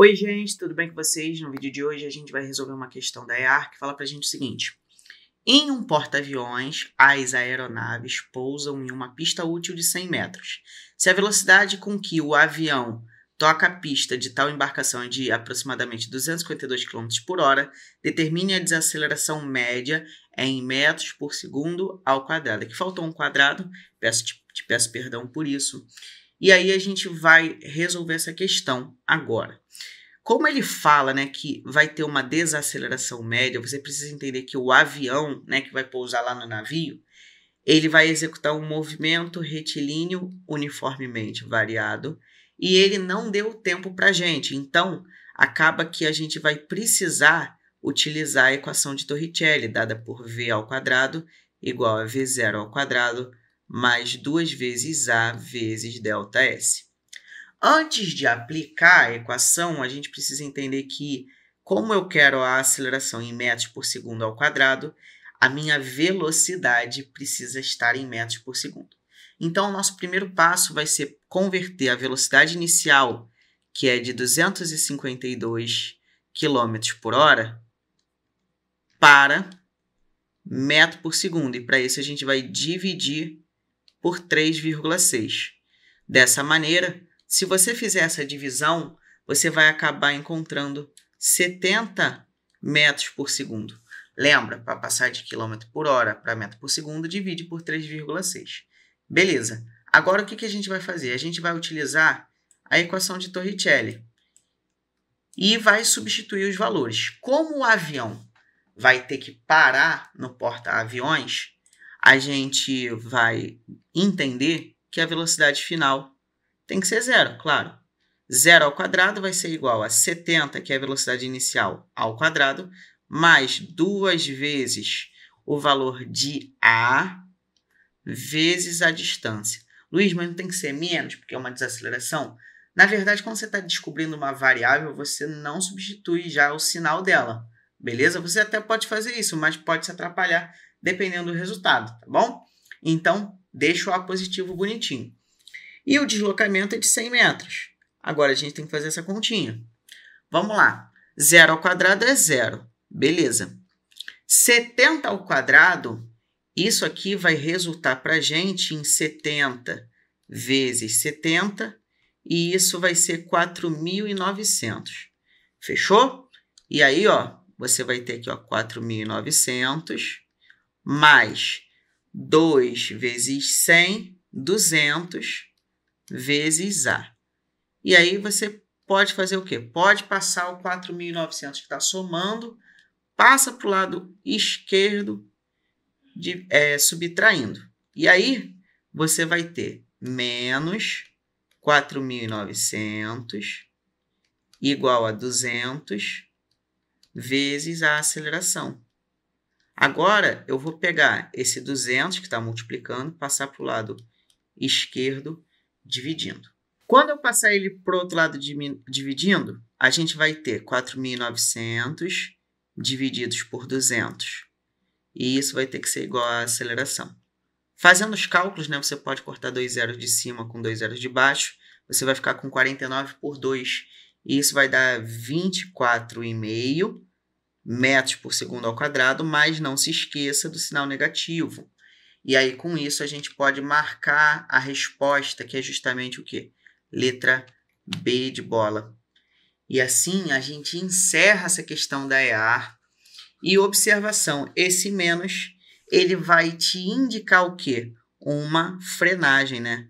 Oi, gente, tudo bem com vocês? No vídeo de hoje a gente vai resolver uma questão da EAR que fala pra gente o seguinte. Em um porta-aviões, as aeronaves pousam em uma pista útil de 100 metros. Se a velocidade com que o avião toca a pista de tal embarcação é de aproximadamente 252 km por hora, determine a desaceleração média em metros por segundo ao quadrado. Aqui faltou um quadrado, peço, te, te peço perdão por isso. E aí a gente vai resolver essa questão agora. Como ele fala, né, que vai ter uma desaceleração média, você precisa entender que o avião, né, que vai pousar lá no navio, ele vai executar um movimento retilíneo uniformemente variado e ele não deu tempo para a gente. Então, acaba que a gente vai precisar utilizar a equação de Torricelli, dada por v ao quadrado igual a v0 ao quadrado mais duas vezes A vezes delta S. Antes de aplicar a equação, a gente precisa entender que, como eu quero a aceleração em metros por segundo ao quadrado, a minha velocidade precisa estar em metros por segundo. Então, o nosso primeiro passo vai ser converter a velocidade inicial, que é de 252 km por hora, para metro por segundo. E para isso, a gente vai dividir por 3,6. Dessa maneira, se você fizer essa divisão, você vai acabar encontrando 70 metros por segundo. Lembra, para passar de quilômetro por hora para metro por segundo, divide por 3,6. Beleza. Agora o que, que a gente vai fazer? A gente vai utilizar a equação de Torricelli e vai substituir os valores. Como o avião vai ter que parar no porta-aviões, a gente vai entender que a velocidade final tem que ser zero, claro. Zero ao quadrado vai ser igual a 70, que é a velocidade inicial, ao quadrado, mais duas vezes o valor de A vezes a distância. Luiz, mas não tem que ser menos, porque é uma desaceleração? Na verdade, quando você está descobrindo uma variável, você não substitui já o sinal dela. Beleza? Você até pode fazer isso, mas pode se atrapalhar dependendo do resultado, tá bom? Então, deixa o A positivo bonitinho. E o deslocamento é de 100 metros. Agora a gente tem que fazer essa continha. Vamos lá. Zero ao quadrado é zero. Beleza. 70 ao quadrado, isso aqui vai resultar para a gente em 70 vezes 70, e isso vai ser 4.900. Fechou? E aí, ó, você vai ter aqui, 4.900 mais 2 vezes 100, 200 vezes A. E aí você pode fazer o quê? Pode passar o 4.900 que está somando, passa para o lado esquerdo, de, é, subtraindo. E aí você vai ter menos 4.900 igual a 200 vezes a aceleração. Agora eu vou pegar esse 200 que está multiplicando, passar para o lado esquerdo, dividindo. Quando eu passar ele para o outro lado dividindo, a gente vai ter 4.900 divididos por 200. E isso vai ter que ser igual à aceleração. Fazendo os cálculos, né, você pode cortar dois zeros de cima com dois zeros de baixo. Você vai ficar com 49 por 2. E isso vai dar 24,5 metros por segundo ao quadrado, mas não se esqueça do sinal negativo. E aí, com isso, a gente pode marcar a resposta, que é justamente o quê? Letra B de bola. E assim, a gente encerra essa questão da EAR. E observação, esse menos, ele vai te indicar o quê? Uma frenagem, né?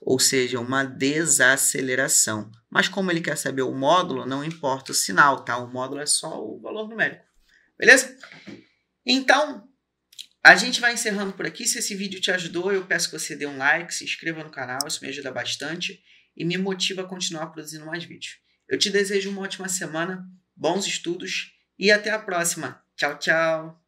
Ou seja, uma desaceleração. Mas como ele quer saber o módulo, não importa o sinal, tá? O módulo é só o valor numérico. Beleza? Então, a gente vai encerrando por aqui. Se esse vídeo te ajudou, eu peço que você dê um like, se inscreva no canal, isso me ajuda bastante e me motiva a continuar produzindo mais vídeos. Eu te desejo uma ótima semana, bons estudos e até a próxima. Tchau, tchau!